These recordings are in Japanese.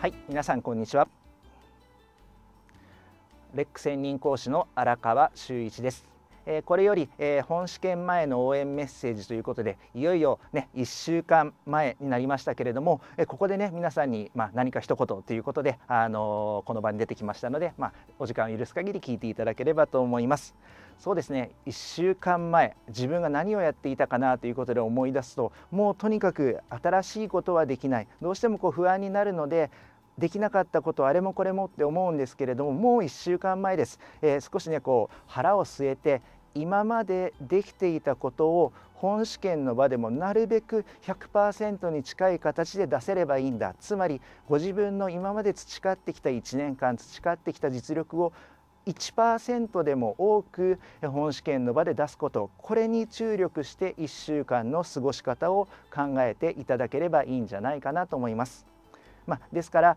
はい皆さんこんにちはレック専任講師の荒川修一ですえこれより、え本試験前の応援メッセージということでいよいよ、ね、1週間前になりましたけれども、えここでね皆さんに、ま何か一言ということで、あのこの場に出てきましたので、まお時間を許す限り聞いていただければと思います。そうですね1週間前自分が何をやっていたかなということで思い出すともうとにかく新しいことはできないどうしてもこう不安になるのでできなかったことあれもこれもって思うんですけれどももう1週間前です、えー、少しねこう腹を据えて今までできていたことを本試験の場でもなるべく100%に近い形で出せればいいんだつまりご自分の今まで培ってきた1年間培ってきた実力を1%でも多く本試験の場で出すことこれに注力して1週間の過ごし方を考えていただければいいんじゃないかなと思います。まあ、ですから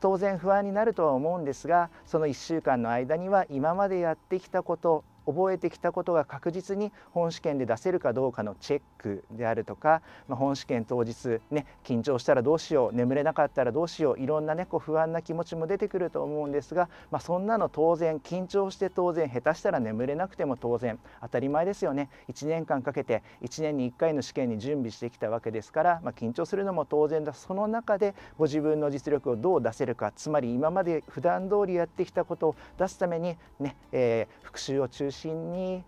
当然不安になるとは思うんですがその1週間の間には今までやってきたこと覚えてきたことが確実に本試験で出せるかどうかのチェックであるとか、まあ、本試験当日ね緊張したらどうしよう眠れなかったらどうしよういろんなねこう不安な気持ちも出てくると思うんですが、まあ、そんなの当然緊張して当然下手したら眠れなくても当然当たり前ですよね1年間かけて1年に1回の試験に準備してきたわけですから、まあ、緊張するのも当然だその中でご自分の実力をどう出せるかつまり今まで普段通りやってきたことを出すためにね、えー、復習を中心心に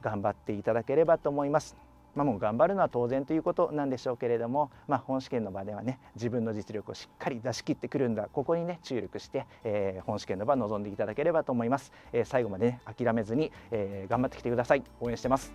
頑張っていただければと思います。まあ、もう頑張るのは当然ということなんでしょうけれども、まあ、本試験の場ではね自分の実力をしっかり出し切ってくるんだここにね注力して、えー、本試験の場臨んでいただければと思います、えー、最後まで、ね、諦めずに、えー、頑張ってきてください応援してます